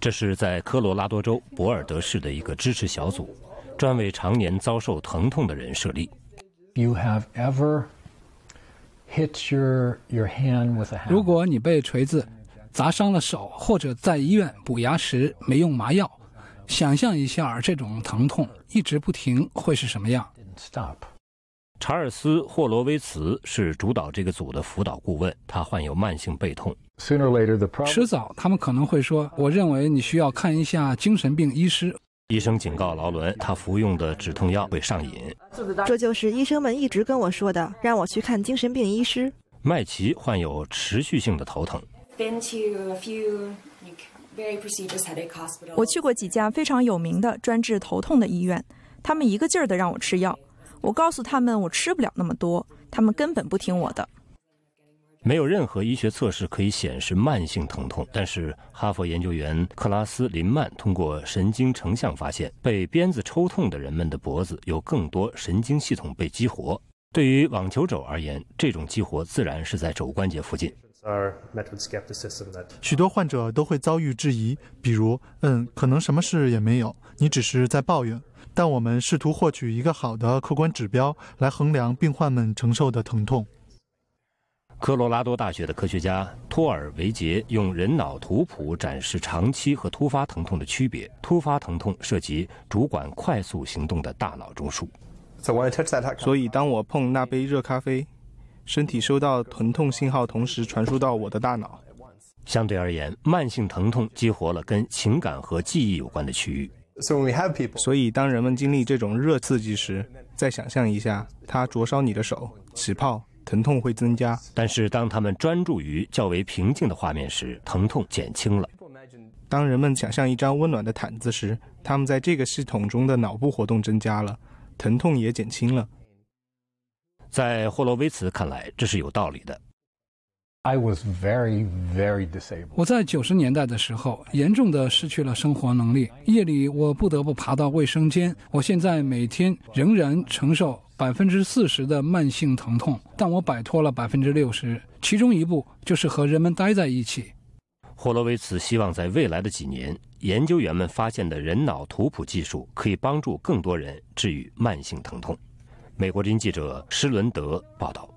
这是在科罗拉多州博尔德市的一个支持小组，专为常年遭受疼痛的人设立。如果你被锤子砸伤了手，或者在医院补牙时没用麻药，想象一下这种疼痛一直不停会是什么样？查尔斯·霍罗威茨是主导这个组的辅导顾问，他患有慢性背痛。迟早，他们可能会说，我认为你需要看一下精神病医师。医生警告劳伦，他服用的止痛药会上瘾。这就是医生们一直跟我说的，让我去看精神病医师。麦奇患有持续性的头疼。我去过几家非常有名的专治头痛的医院，他们一个劲儿的让我吃药。我告诉他们我吃不了那么多，他们根本不听我的。没有任何医学测试可以显示慢性疼痛，但是哈佛研究员克拉斯林曼通过神经成像发现，被鞭子抽痛的人们的脖子有更多神经系统被激活。对于网球肘而言，这种激活自然是在肘关节附近。许多患者都会遭遇质疑，比如：“嗯，可能什么事也没有，你只是在抱怨。”但我们试图获取一个好的客观指标来衡量病患们承受的疼痛。科罗拉多大学的科学家托尔维杰用人脑图谱展示长期和突发疼痛的区别。突发疼痛涉及主管快速行动的大脑中枢。所以当我碰那杯热咖啡，身体收到疼痛信号，同时传输到我的大脑。相对而言，慢性疼痛激活了跟情感和记忆有关的区域。所以当人们经历这种热刺激时，再想象一下，它灼烧你的手，起泡，疼痛会增加。但是当他们专注于较为平静的画面时，疼痛减轻了。当人们想象一张温暖的毯子时，他们在这个系统中的脑部活动增加了。疼痛也减轻了。在霍洛威茨看来，这是有道理的。I was very, very disabled. 我在九十年代的时候，严重的失去了生活能力。夜里我不得不爬到卫生间。我现在每天仍然承受百分之四十的慢性疼痛，但我摆脱了百分之六十。其中一步就是和人们待在一起。霍洛维茨希望在未来的几年，研究员们发现的人脑图谱技术可以帮助更多人治愈慢性疼痛。美国《之音》记者施伦德报道。